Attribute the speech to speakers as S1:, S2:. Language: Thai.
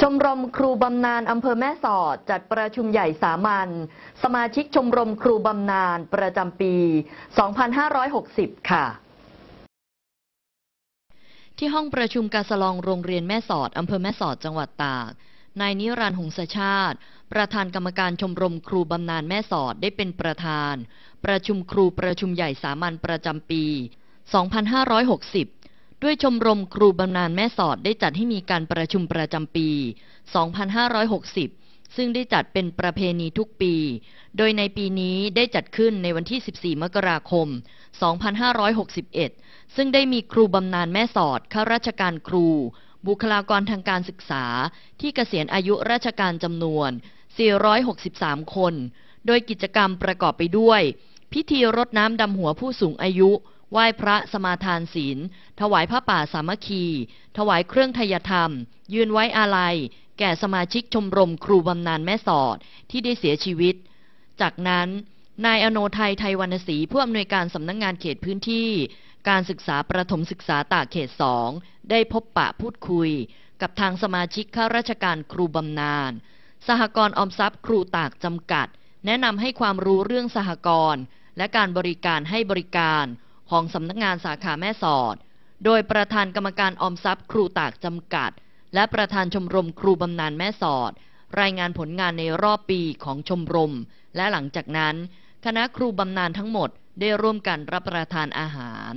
S1: ชมรมครูบำนาญอำเภอแม่สอดจัดประชุมใหญ่สามัญสมาชิกชมรมครูบำนาญประจำปี 2560 ค่ะ ที่ห้องประชุมกาสลองโรงเรียนแม่สอดอำเภอแม่สอดจังหวัดตากนายนิรันดร์หง์ชาติ ประธานกรรมการชมรมครูบำนาญแม่สอดได้เป็นประธาน ประชุมครูประชุมใหญ่สามัญประจำปี 2560ด้วยชมรมครูบำนาญแม่สอดได้จัดให้มีการประชุมประจำปี 2560 ซึ่งได้จัดเป็นประเพณีทุกปี โดยในปีนี้ได้จัดขึ้นในวันที่ 14 มกราคม 2561 ซึ่งได้มีครูบำนาญแม่สอด ข้าราชการครู บุคลากรทางการศึกษา ที่เกษียณอายุราชการจำนวน 463 คน โดยกิจกรรมประกอบไปด้วย พิธีรดน้ำดำหัวผู้สูงอายุไหว้พระสมาทานศีล ถวายพระป่าสามัคคี ถวายเครื่องทยธรรม ยืนไว้อาลัย แก่สมาชิกชมรมครูบำนาญแม่สอดที่ได้เสียชีวิต จากนั้นนายอโนไทยไทยวรรณศรีผู้อำนวยการสำนักงงานเขตพื้นที่ การศึกษาประถมศึกษาตากเขตสองได้พบปะพูดคุย กับทางสมาชิกข้าราชการครูบำนาญ สหกรณ์ออมทรัพย์ครูตากจำกัด แนะนำให้ความรู้เรื่องสหกรณ์และการบริการให้บริการของสำนักงานสาขาแม่สอด โดยประธานกรรมการออมทรัพย์ครูตากจำกัด และประธานชมรมครูบำนาญแม่สอด รายงานผลงานในรอบปีของชมรม และหลังจากนั้นคณะครูบำนาญทั้งหมดได้ร่วมกันรับประทานอาหาร